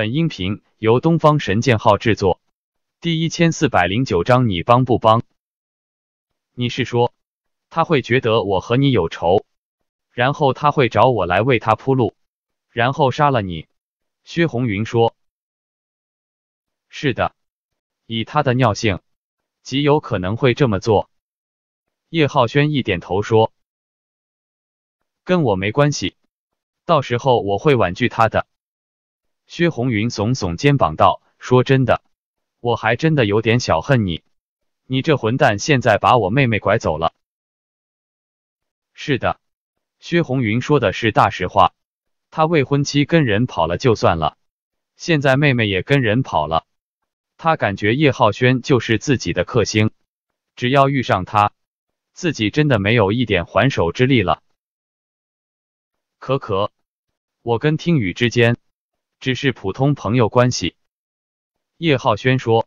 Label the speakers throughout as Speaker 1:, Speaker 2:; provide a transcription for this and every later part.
Speaker 1: 本音频由东方神剑号制作。第一千四百零九章，你帮不帮？你是说，他会觉得我和你有仇，然后他会找我来为他铺路，然后杀了你？薛红云说：“是的，以他的尿性，极有可能会这么做。”叶浩轩一点头说：“跟我没关系，到时候我会婉拒他的。”薛红云耸耸肩膀道：“说真的，我还真的有点小恨你，你这混蛋，现在把我妹妹拐走了。”是的，薛红云说的是大实话。他未婚妻跟人跑了就算了，现在妹妹也跟人跑了，他感觉叶浩轩就是自己的克星，只要遇上他，自己真的没有一点还手之力了。可可，我跟听雨之间。只是普通朋友关系，叶浩轩说：“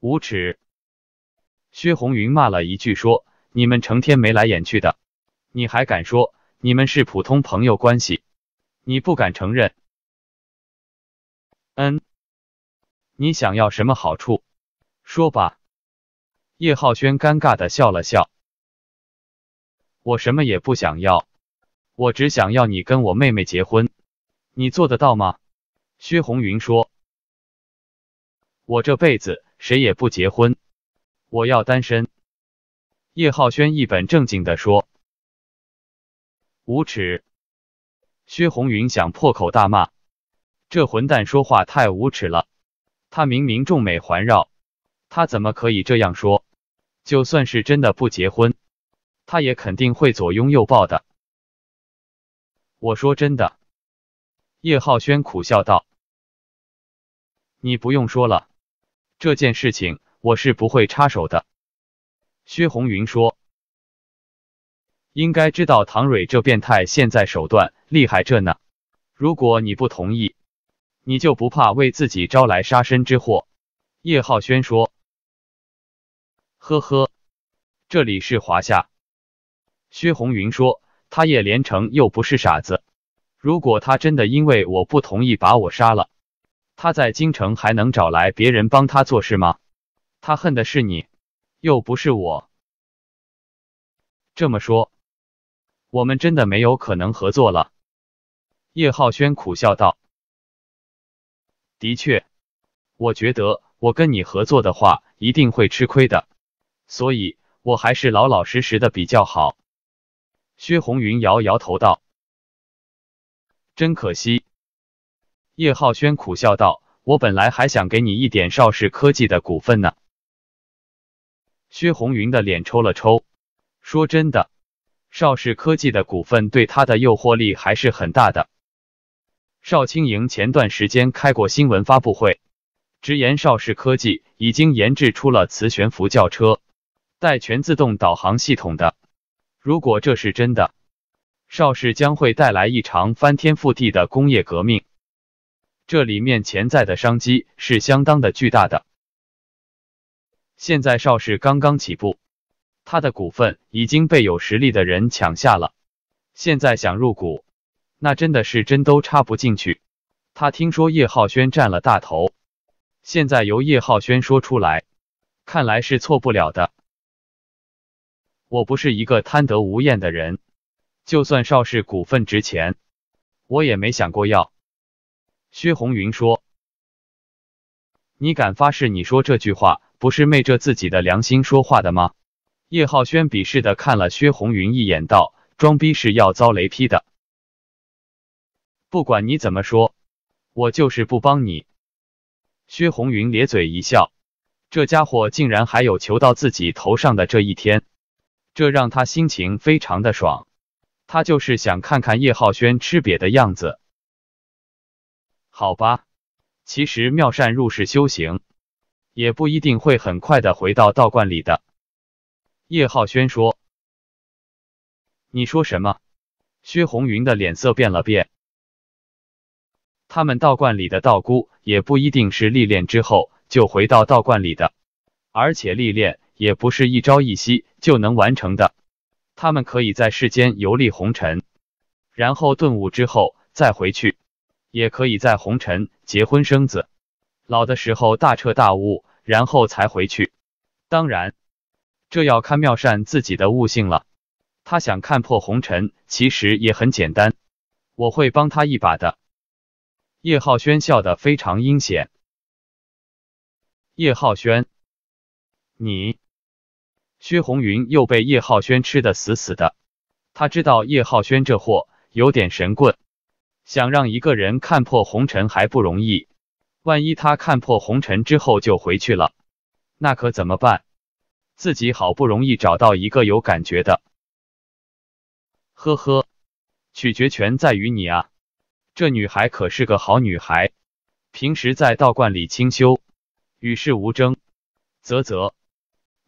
Speaker 1: 无耻！”薛红云骂了一句说：“你们成天眉来眼去的，你还敢说你们是普通朋友关系？你不敢承认？嗯，你想要什么好处？说吧。”叶浩轩尴尬的笑了笑：“我什么也不想要，我只想要你跟我妹妹结婚。”你做得到吗？薛红云说：“我这辈子谁也不结婚，我要单身。”叶浩轩一本正经的说：“无耻！”薛红云想破口大骂：“这混蛋说话太无耻了！他明明众美环绕，他怎么可以这样说？就算是真的不结婚，他也肯定会左拥右抱的。”我说真的。叶浩轩苦笑道：“你不用说了，这件事情我是不会插手的。”薛红云说：“应该知道唐蕊这变态现在手段厉害着呢。如果你不同意，你就不怕为自己招来杀身之祸？”叶浩轩说：“呵呵，这里是华夏。”薛红云说：“他叶连城又不是傻子。”如果他真的因为我不同意把我杀了，他在京城还能找来别人帮他做事吗？他恨的是你，又不是我。这么说，我们真的没有可能合作了。叶浩轩苦笑道：“的确，我觉得我跟你合作的话一定会吃亏的，所以我还是老老实实的比较好。”薛红云摇摇头道。真可惜，叶浩轩苦笑道：“我本来还想给你一点邵氏科技的股份呢。”薛红云的脸抽了抽，说：“真的，邵氏科技的股份对他的诱惑力还是很大的。”邵青莹前段时间开过新闻发布会，直言邵氏科技已经研制出了磁悬浮轿车，带全自动导航系统的。如果这是真的，邵氏将会带来一场翻天覆地的工业革命，这里面潜在的商机是相当的巨大的。现在邵氏刚刚起步，他的股份已经被有实力的人抢下了。现在想入股，那真的是针都插不进去。他听说叶浩轩占了大头，现在由叶浩轩说出来，看来是错不了的。我不是一个贪得无厌的人。就算邵氏股份值钱，我也没想过要。”薛红云说，“你敢发誓？你说这句话不是昧着自己的良心说话的吗？”叶浩轩鄙视的看了薛红云一眼，道：“装逼是要遭雷劈的。不管你怎么说，我就是不帮你。”薛红云咧嘴一笑，这家伙竟然还有求到自己头上的这一天，这让他心情非常的爽。他就是想看看叶浩轩吃瘪的样子，好吧？其实妙善入世修行，也不一定会很快的回到道观里的。叶浩轩说：“你说什么？”薛红云的脸色变了变。他们道观里的道姑也不一定是历练之后就回到道观里的，而且历练也不是一朝一夕就能完成的。他们可以在世间游历红尘，然后顿悟之后再回去；也可以在红尘结婚生子，老的时候大彻大悟，然后才回去。当然，这要看妙善自己的悟性了。他想看破红尘，其实也很简单。我会帮他一把的。叶浩轩笑得非常阴险。叶浩轩，你。薛红云又被叶浩轩吃的死死的。他知道叶浩轩这货有点神棍，想让一个人看破红尘还不容易。万一他看破红尘之后就回去了，那可怎么办？自己好不容易找到一个有感觉的，呵呵，取决权在于你啊。这女孩可是个好女孩，平时在道观里清修，与世无争。啧啧。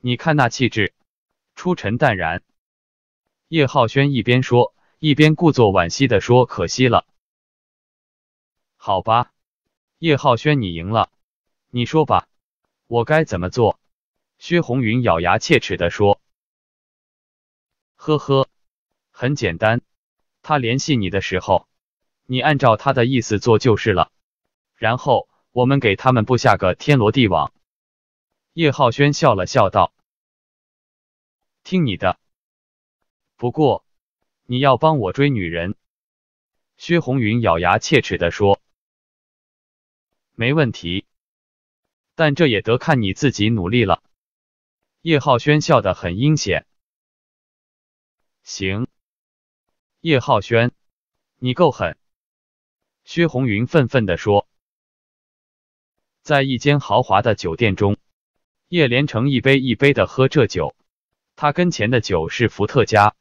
Speaker 1: 你看那气质，出尘淡然。叶浩轩一边说，一边故作惋惜地说：“可惜了。”好吧，叶浩轩，你赢了。你说吧，我该怎么做？”薛红云咬牙切齿地说。“呵呵，很简单，他联系你的时候，你按照他的意思做就是了。然后我们给他们布下个天罗地网。”叶浩轩笑了笑道：“听你的，不过你要帮我追女人。”薛红云咬牙切齿的说：“没问题，但这也得看你自己努力了。”叶浩轩笑得很阴险。“行，叶浩轩，你够狠。”薛红云愤愤的说。在一间豪华的酒店中。叶连成一杯一杯的喝这酒，他跟前的酒是伏特加，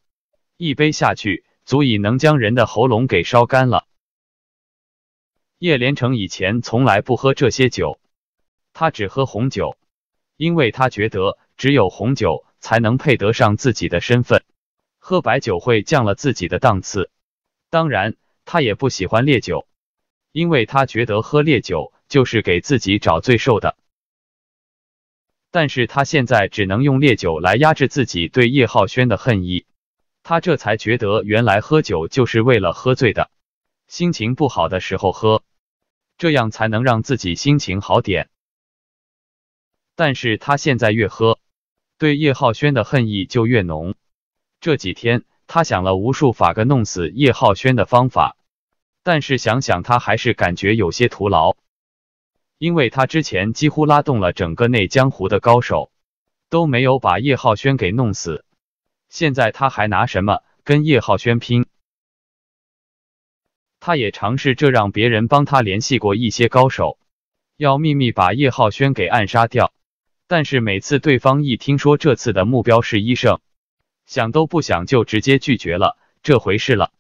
Speaker 1: 一杯下去足以能将人的喉咙给烧干了。叶连成以前从来不喝这些酒，他只喝红酒，因为他觉得只有红酒才能配得上自己的身份，喝白酒会降了自己的档次。当然，他也不喜欢烈酒，因为他觉得喝烈酒就是给自己找罪受的。但是他现在只能用烈酒来压制自己对叶浩轩的恨意，他这才觉得原来喝酒就是为了喝醉的，心情不好的时候喝，这样才能让自己心情好点。但是他现在越喝，对叶浩轩的恨意就越浓。这几天他想了无数法个弄死叶浩轩的方法，但是想想他还是感觉有些徒劳。因为他之前几乎拉动了整个内江湖的高手，都没有把叶浩轩给弄死，现在他还拿什么跟叶浩轩拼？他也尝试着让别人帮他联系过一些高手，要秘密把叶浩轩给暗杀掉，但是每次对方一听说这次的目标是医生，想都不想就直接拒绝了这回事了。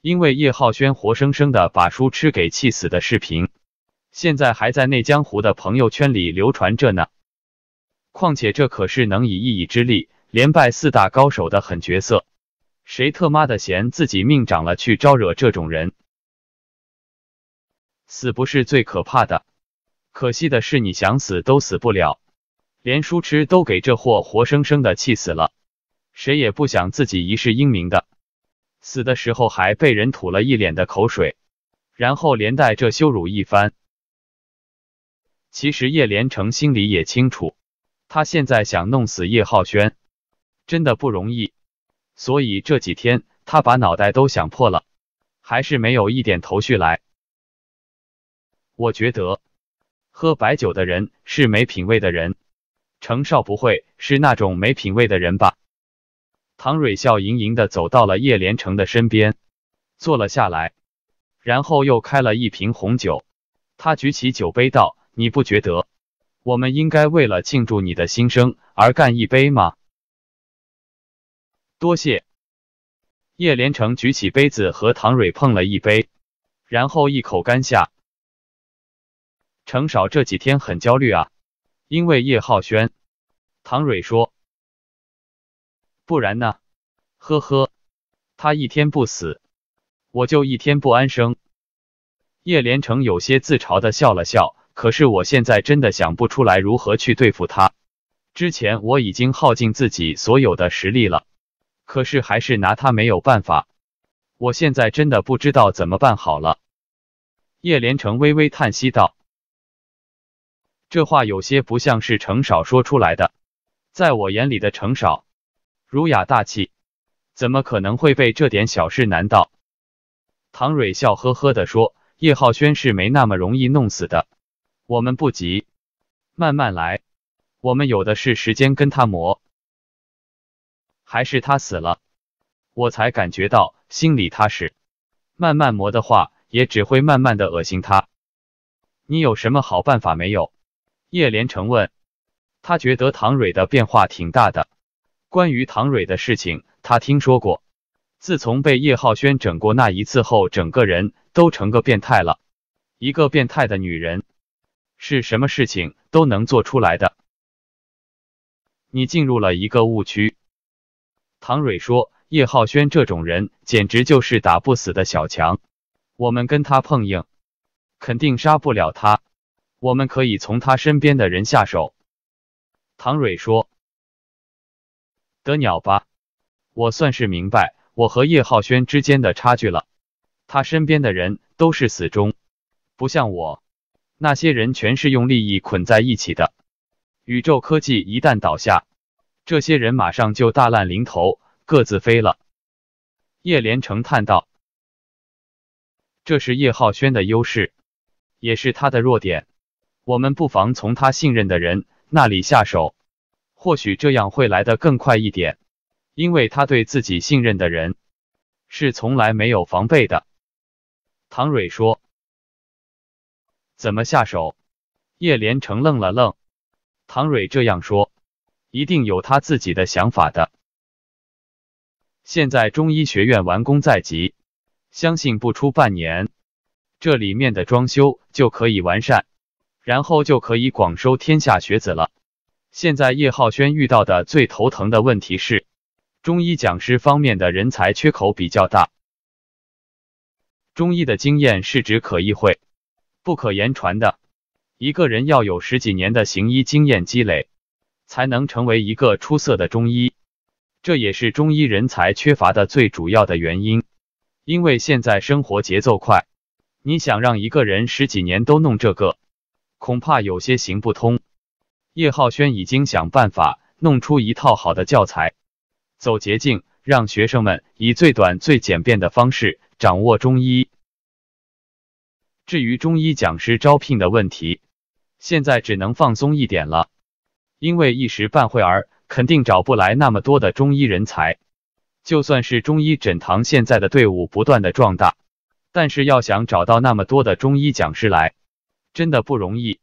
Speaker 1: 因为叶浩轩活生生的把书吃给气死的视频。现在还在内江湖的朋友圈里流传着呢。况且这可是能以一己之力连败四大高手的狠角色，谁特妈的嫌自己命长了去招惹这种人？死不是最可怕的，可惜的是你想死都死不了。连书痴都给这货活生生的气死了，谁也不想自己一世英名的死的时候还被人吐了一脸的口水，然后连带这羞辱一番。其实叶连成心里也清楚，他现在想弄死叶浩轩，真的不容易。所以这几天他把脑袋都想破了，还是没有一点头绪来。我觉得喝白酒的人是没品味的人，程少不会是那种没品味的人吧？唐蕊笑盈盈的走到了叶连成的身边，坐了下来，然后又开了一瓶红酒，他举起酒杯道。你不觉得，我们应该为了庆祝你的新生而干一杯吗？多谢。叶连成举起杯子和唐蕊碰了一杯，然后一口干下。程少这几天很焦虑啊，因为叶浩轩。唐蕊说：“不然呢？呵呵，他一天不死，我就一天不安生。”叶连成有些自嘲的笑了笑。可是我现在真的想不出来如何去对付他。之前我已经耗尽自己所有的实力了，可是还是拿他没有办法。我现在真的不知道怎么办好了。叶连城微微叹息道：“这话有些不像是程少说出来的。在我眼里的程少，儒雅大气，怎么可能会被这点小事难到？”唐蕊笑呵呵地说：“叶浩轩是没那么容易弄死的。”我们不急，慢慢来。我们有的是时间跟他磨，还是他死了，我才感觉到心里踏实。慢慢磨的话，也只会慢慢的恶心他。你有什么好办法没有？叶连城问。他觉得唐蕊的变化挺大的。关于唐蕊的事情，他听说过。自从被叶浩轩整过那一次后，整个人都成个变态了，一个变态的女人。是什么事情都能做出来的，你进入了一个误区。唐蕊说：“叶浩轩这种人简直就是打不死的小强，我们跟他碰硬肯定杀不了他，我们可以从他身边的人下手。”唐蕊说：“得鸟吧，我算是明白我和叶浩轩之间的差距了，他身边的人都是死忠，不像我。”那些人全是用利益捆在一起的。宇宙科技一旦倒下，这些人马上就大难临头，各自飞了。叶连成叹道：“这是叶浩轩的优势，也是他的弱点。我们不妨从他信任的人那里下手，或许这样会来得更快一点。因为他对自己信任的人是从来没有防备的。”唐蕊说。怎么下手？叶连成愣了愣，唐蕊这样说，一定有他自己的想法的。现在中医学院完工在即，相信不出半年，这里面的装修就可以完善，然后就可以广收天下学子了。现在叶浩轩遇到的最头疼的问题是，中医讲师方面的人才缺口比较大。中医的经验是指可意会。不可言传的，一个人要有十几年的行医经验积累，才能成为一个出色的中医。这也是中医人才缺乏的最主要的原因。因为现在生活节奏快，你想让一个人十几年都弄这个，恐怕有些行不通。叶浩轩已经想办法弄出一套好的教材，走捷径，让学生们以最短、最简便的方式掌握中医。至于中医讲师招聘的问题，现在只能放松一点了，因为一时半会儿肯定找不来那么多的中医人才。就算是中医诊堂现在的队伍不断的壮大，但是要想找到那么多的中医讲师来，真的不容易。